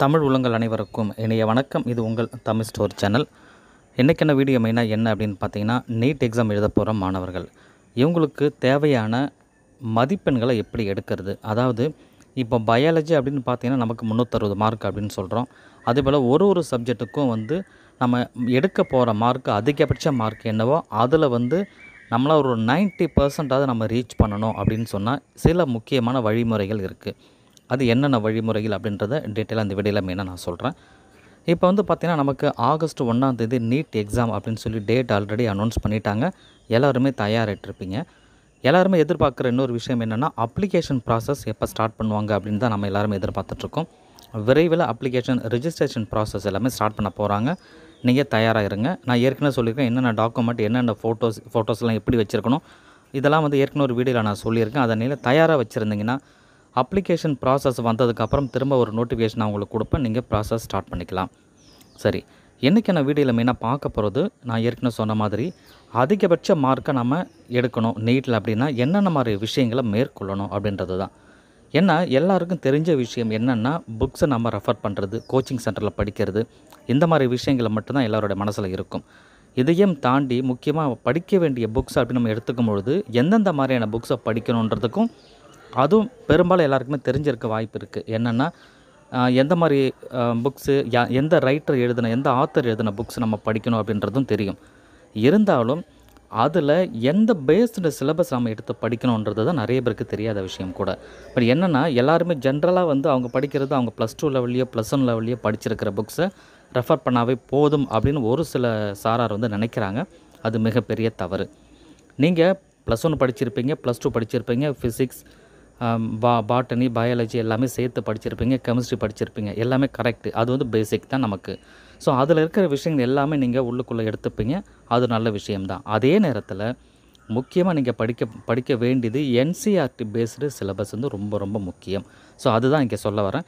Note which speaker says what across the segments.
Speaker 1: தமிழ் உள்ளங்கள் அனைவருக்கும் இனிய வணக்கம் இது உங்கள் தமிழ் ஸ்டோர் சேனல் இன்றைக்கான வீடியோ மெயினாக என்ன அப்படின்னு பார்த்தீங்கன்னா நீட் எக்ஸாம் எழுத போகிற மாணவர்கள் இவங்களுக்கு தேவையான மதிப்பெண்களை எப்படி எடுக்கிறது அதாவது இப்போ பயாலஜி அப்படின்னு பார்த்தீங்கன்னா நமக்கு முந்நூற்றறுபது மார்க் அப்படின்னு சொல்கிறோம் போல் ஒரு ஒரு சப்ஜெக்ட்டுக்கும் வந்து நம்ம எடுக்க போகிற மார்க் அதிகபட்ச மார்க் என்னவோ அதில் வந்து நம்மளால் ஒரு நைன்ட்டி பர்சன்டாவது நம்ம ரீச் பண்ணணும் அப்படின்னு சொன்னால் சில முக்கியமான வழிமுறைகள் இருக்குது அது என்னென்ன வழிமுறைகள் அப்படின்றத டீட்டெயிலாக அந்த வீடியோவில் மெயினாக நான் சொல்கிறேன் இப்போ வந்து பார்த்திங்கன்னா நமக்கு ஆகஸ்ட் ஒன்றாந்தேதி நீட் எக்ஸாம் அப்படின்னு சொல்லி டேட் ஆல்ரெடி அனௌன்ஸ் பண்ணிட்டாங்க எல்லாருமே இருப்பீங்க எல்லாருமே எதிர்பார்க்குற இன்னொரு விஷயம் என்னென்னா அப்ளிகேஷன் ப்ராசஸ் எப்போ ஸ்டார்ட் பண்ணுவாங்க அப்படின்னு தான் நம்ம எல்லாருமே எதிர்பார்த்துட்ருக்கோம் விரைவில் அப்ளிகேஷன் ரிஜிஸ்ட்ரேஷன் ப்ராசஸ் எல்லாமே ஸ்டார்ட் பண்ண போகிறாங்க நீங்கள் தயாராக இருங்க நான் ஏற்கனவே சொல்லியிருக்கேன் என்னென்ன டாக்குமெண்ட் என்னென்ன ஃபோட்டோஸ் ஃபோட்டோஸ்லாம் எப்படி வச்சுருக்கணும் இதெல்லாம் வந்து ஏற்கனவே ஒரு வீடியோவில் நான் சொல்லியிருக்கேன் அதனால் தயாராக வச்சுருந்தீங்கன்னா அப்ளிகேஷன் ப்ராசஸ் வந்ததுக்கப்புறம் திரும்ப ஒரு நோட்டிஃபிகேஷன் அவங்களுக்கு கொடுப்பேன் நீங்கள் ப்ராசஸ் ஸ்டார்ட் பண்ணிக்கலாம் சரி என்றைக்கான வீடியோவில் மெயினாக பார்க்க போகிறது நான் ஏற்கனவே சொன்ன மாதிரி அதிகபட்ச மார்க்கை நம்ம எடுக்கணும் நீட்டில் அப்படின்னா என்னென்ன மாதிரி விஷயங்களை மேற்கொள்ளணும் அப்படின்றது தான் ஏன்னா எல்லாருக்கும் தெரிஞ்ச விஷயம் என்னென்னா புக்ஸை நம்ம ரெஃபர் பண்ணுறது கோச்சிங் சென்டரில் படிக்கிறது இந்த மாதிரி விஷயங்களை மட்டும்தான் எல்லோருடைய மனசில் இருக்கும் இதையும் தாண்டி முக்கியமாக படிக்க வேண்டிய புக்ஸ் அப்படின்னு நம்ம எடுத்துக்கும் பொழுது எந்தெந்த மாதிரியான புக்ஸை படிக்கணுன்றதுக்கும் அதுவும் பெரும்பாலும் எல்லாருக்குமே தெரிஞ்சிருக்க வாய்ப்பு இருக்குது என்னென்னா எந்த மாதிரி புக்ஸு எந்த ரைட்டர் எழுதின எந்த ஆத்தர் எழுதின புக்ஸ் நம்ம படிக்கணும் அப்படின்றதும் தெரியும் இருந்தாலும் அதில் எந்த பேஸ்டு சிலபஸ் நம்ம எடுத்து படிக்கணுன்றது தான் நிறைய பேருக்கு தெரியாத விஷயம் கூட பட் என்னென்னா எல்லாருமே ஜென்ரலாக வந்து அவங்க படிக்கிறது அவங்க ப்ளஸ் டூ லெவல்லையோ ப்ளஸ் ஒன் லெவல்லையோ படிச்சிருக்கிற புக்ஸை ரெஃபர் பண்ணாவே போதும் அப்படின்னு ஒரு சில சாரார் வந்து நினைக்கிறாங்க அது மிகப்பெரிய தவறு நீங்கள் ப்ளஸ் ஒன் படிச்சிருப்பீங்க ப்ளஸ் டூ படிச்சிருப்பீங்க ஃபிசிக்ஸ் பா பாட்டனி பயாலஜி எல்லாமே சேர்த்து படிச்சிருப்பீங்க கெமிஸ்ட்ரி படிச்சிருப்பீங்க எல்லாமே கரெக்ட் அது வந்து பேசிக் தான் நமக்கு ஸோ அதில் இருக்கிற விஷயங்கள் எல்லாமே நீங்கள் உள்ளுக்குள்ளே எடுத்துப்பீங்க அது நல்ல விஷயம்தான் அதே நேரத்தில் முக்கியமாக நீங்கள் படிக்க படிக்க வேண்டியது என்சிஆர்டி பேஸ்டு சிலபஸ் வந்து ரொம்ப ரொம்ப முக்கியம் ஸோ அதுதான் இங்கே சொல்ல வரேன்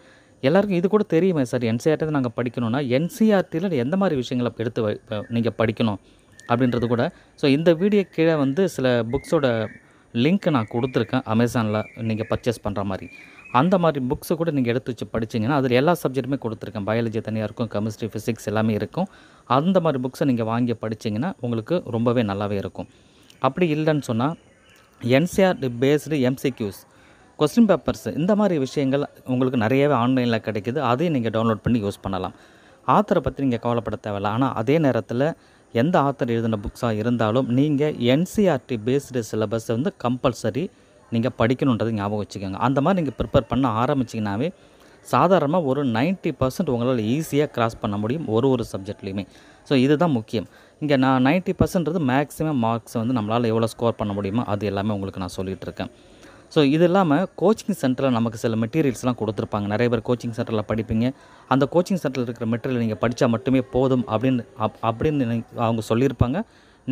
Speaker 1: எல்லாருக்கும் இது கூட தெரியுமே சார் என்சிஆர்டி நாங்கள் படிக்கணும்னா என்சிஆர்டியில் e எந்த மாதிரி விஷயங்களை எடுத்து நீங்கள் படிக்கணும் அப்படின்றது கூட ஸோ இந்த வீடியோ கீழே வந்து சில புக்ஸோட லிங்க் நான் கொடுத்துருக்கேன் அமேசானில் நீங்கள் பர்ச்சேஸ் பண்ணுற மாதிரி அந்த மாதிரி புக்ஸை கூட நீங்கள் எடுத்து வச்சு படித்தீங்கன்னா அதில் எல்லா சப்ஜெக்ட்டுமே கொடுத்துருக்கேன் பயாலஜி தனியாக இருக்கும் கெமிஸ்ட்ரி ஃபிசிக்ஸ் எல்லாமே இருக்கும் அந்த மாதிரி புக்ஸை நீங்கள் வாங்கி படித்தீங்கன்னா உங்களுக்கு ரொம்பவே நல்லாவே இருக்கும் அப்படி இல்லைன்னு சொன்னால் NCR based MCQs question papers இந்த மாதிரி விஷயங்கள் உங்களுக்கு நிறையவே ஆன்லைனில் கிடைக்கிது அதையும் நீங்கள் டவுன்லோட் பண்ணி யூஸ் பண்ணலாம் ஆத்தரை பற்றி நீங்கள் கவலைப்பட தேவையில்ல ஆனால் அதே நேரத்தில் எந்த ஆத்தர் எழுதின புக்ஸாக இருந்தாலும் நீங்கள் என்சிஆர்டி பேஸ்டு சிலபஸ் வந்து கம்பல்சரி நீங்கள் படிக்கணுன்றது ஞாபகம் வச்சுக்கோங்க அந்த மாதிரி நீங்கள் ப்ரிப்பேர் பண்ண ஆரம்பிச்சிங்கனாவே சாதாரணமாக ஒரு நைன்ட்டி பர்சன்ட் உங்களால் ஈஸியாக கிராஸ் பண்ண முடியும் ஒரு ஒரு சப்ஜெக்ட்லேயுமே ஸோ இதுதான் முக்கியம் இங்கே நான் நைன்ட்டி பர்சன்ட்றது மேக்ஸிமம் மார்க்ஸ் வந்து நம்மளால் எவ்வளோ ஸ்கோர் பண்ண முடியுமோ அது எல்லாமே உங்களுக்கு நான் சொல்லிகிட்டு இருக்கேன் ஸோ இது இல்லாமல் கோச்சிங் சென்டரில் நமக்கு சில மெட்டீரியல்ஸ்லாம் கொடுத்துருப்பாங்க நிறைய பேர் கோச்சிங் சென்டரில் படிப்பீங்க அந்த கோச்சிங் சென்டரில் இருக்கிற மெட்டீரியல் நீங்கள் படித்தா மட்டுமே போதும் அப்படின்னு அப் அப்படின்னு அவங்க சொல்லியிருப்பாங்க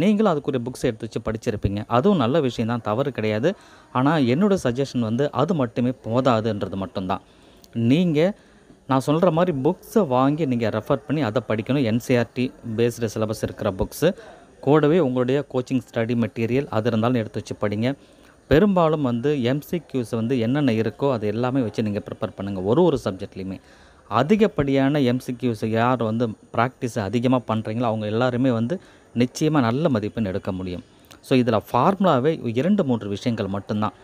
Speaker 1: நீங்களும் அதுக்குரிய புக்ஸ் எடுத்து வச்சு படிச்சிருப்பீங்க அதுவும் நல்ல விஷயம் தான் தவறு கிடையாது ஆனால் என்னோடய சஜஷன் வந்து அது மட்டுமே போதாதுன்றது மட்டும்தான் நீங்கள் நான் சொல்கிற மாதிரி புக்ஸை வாங்கி நீங்கள் ரெஃபர் பண்ணி அதை படிக்கணும் என்சிஆர்டி பேஸ்டு சிலபஸ் இருக்கிற புக்ஸு கூடவே உங்களுடைய கோச்சிங் ஸ்டடி மெட்டீரியல் அது இருந்தாலும் எடுத்து வச்சு படிங்க பெரும்பாலும் வந்து எம்சிக்யூஸ் வந்து என்னென்ன இருக்கோ அது எல்லாமே வச்சு நீங்கள் ப்ரிப்பேர் பண்ணுங்கள் ஒரு ஒரு சப்ஜெக்ட்லேயுமே அதிகப்படியான எம்சிக்யூஸ் யார் வந்து ப்ராக்டிஸ் அதிகமாக பண்ணுறீங்களோ அவங்க எல்லாருமே வந்து நிச்சயமாக நல்ல மதிப்பெண் எடுக்க முடியும் ஸோ இதில் ஃபார்முலாவே இரண்டு மூன்று விஷயங்கள் மட்டும்தான்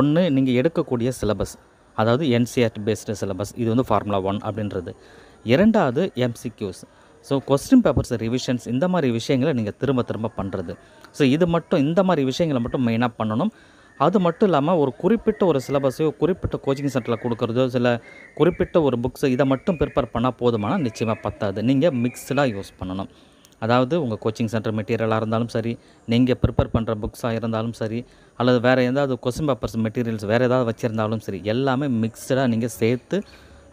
Speaker 1: ஒன்று நீங்கள் எடுக்கக்கூடிய சிலபஸ் அதாவது என்சிஆர்டி பேஸ்டு சிலபஸ் இது வந்து ஃபார்முலா ஒன் அப்படின்றது இரண்டாவது MCQs so question papers revisions இந்த மாதிரி விஷயங்களை நீங்கள் திரும்ப திரும்ப பண்ணுறது ஸோ இது மட்டும் இந்த மாதிரி விஷயங்களை மட்டும் மெயினாக பண்ணணும் அது மட்டும் இல்லாமல் ஒரு குறிப்பிட்ட ஒரு சிலபஸையோ குறிப்பிட்ட கோச்சிங் சென்டரில் கொடுக்குறதோ சில குறிப்பிட்ட ஒரு புக்ஸு இதை மட்டும் ப்ரிப்பேர் பண்ணால் போதுமானால் நிச்சயமாக பத்தாது நீங்கள் மிக்ஸ்டாக யூஸ் பண்ணணும் அதாவது உங்கள் கோச்சிங் சென்டர் மெட்டீரியலாக இருந்தாலும் சரி நீங்கள் ப்ரிப்பேர் பண்ணுற புக்ஸாக இருந்தாலும் சரி அல்லது வேறு ஏதாவது கொஸ்டின் பேப்பர்ஸ் மெட்டீரியல்ஸ் வேறு ஏதாவது வச்சுருந்தாலும் சரி எல்லாமே மிக்ஸ்டாக நீங்கள் சேர்த்து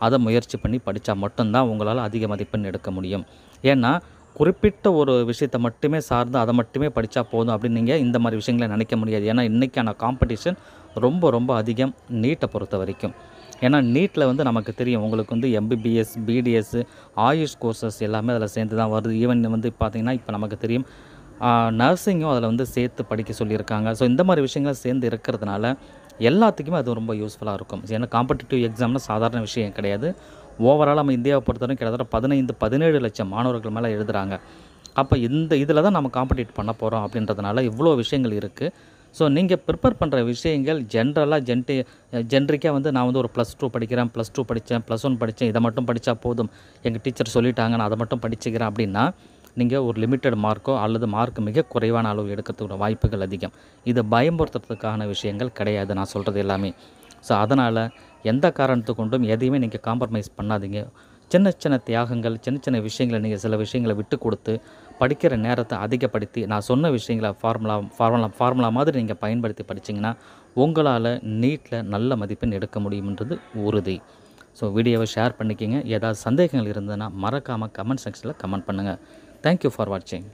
Speaker 1: அதை முயற்சி பண்ணி படித்தா மட்டும்தான் உங்களால் அதிக மதிப்பெண் எடுக்க முடியும் ஏன்னா குறிப்பிட்ட ஒரு விஷயத்தை மட்டுமே சார்ந்து அதை மட்டுமே படித்தா போதும் அப்படின்னு நீங்கள் இந்த மாதிரி விஷயங்களை நினைக்க முடியாது ஏன்னா இன்றைக்கான காம்படிஷன் ரொம்ப ரொம்ப அதிகம் நீட்டை பொறுத்த வரைக்கும் ஏன்னா நீட்டில் வந்து நமக்கு தெரியும் உங்களுக்கு வந்து எம்பிபிஎஸ் பிடிஎஸ் ஆயுஷ் கோர்சஸ் எல்லாமே அதில் சேர்ந்து தான் வருது ஈவன் வந்து பார்த்திங்கன்னா இப்போ நமக்கு தெரியும் நர்சிங்கும் அதில் வந்து சேர்த்து படிக்க சொல்லியிருக்காங்க ஸோ இந்த மாதிரி விஷயங்கள் சேர்ந்து இருக்கிறதுனால எல்லாத்துக்குமே அது ரொம்ப யூஸ்ஃபுல்லாக இருக்கும் ஏன்னா காம்படிட்டிவ் எக்ஸாம்னால் சாதாரண விஷயம் கிடையாது ஓவரால் நம்ம இந்தியாவை பொறுத்தவரைக்கும் கிட்டத்தட்ட பதினைந்து பதினேழு லட்சம் மாணவர்கள் மேலே எழுதுகிறாங்க அப்போ இந்த இதில் தான் நம்ம காம்படிட் பண்ண போகிறோம் அப்படின்றதுனால இவ்வளோ விஷயங்கள் இருக்குது ஸோ நீங்கள் ப்ரிப்பேர் பண்ணுற விஷயங்கள் ஜென்ரலாக ஜென்டி ஜென்ரிக்காக வந்து நான் வந்து ஒரு ப்ளஸ் டூ படிக்கிறேன் ப்ளஸ் டூ படித்தேன் ப்ளஸ் ஒன் படித்தேன் இதை மட்டும் படித்தா போதும் எங்கள் டீச்சர் சொல்லிட்டாங்க நான் அதை மட்டும் படிச்சுக்கிறேன் அப்படின்னா நீங்கள் ஒரு லிமிட்டட் மார்க்கோ அல்லது மார்க் மிக குறைவான அளவு எடுக்கிறதுக்கு வாய்ப்புகள் அதிகம் இது பயம்படுத்துறதுக்கான விஷயங்கள் கிடையாது நான் சொல்கிறது எல்லாமே ஸோ அதனால் எந்த காரணத்து கொண்டும் எதையுமே நீங்கள் காம்ப்ரமைஸ் பண்ணாதீங்க சின்ன சின்ன தியாகங்கள் சின்ன சின்ன விஷயங்களை நீங்கள் சில விஷயங்களை விட்டு கொடுத்து படிக்கிற நேரத்தை அதிகப்படுத்தி நான் சொன்ன விஷயங்களை ஃபார்முலா ஃபார்முலா ஃபார்முலா மாதிரி நீங்கள் பயன்படுத்தி படித்தீங்கன்னா உங்களால் நீட்டில் நல்ல மதிப்பெண் எடுக்க முடியும்ன்றது உறுதி ஸோ வீடியோவை ஷேர் பண்ணிக்கிங்க ஏதாவது சந்தேகங்கள் இருந்ததுன்னா மறக்காமல் கமெண்ட் செக்ஷனில் கமெண்ட் பண்ணுங்கள் தேங்க்யூ ஃபார் வாட்சிங்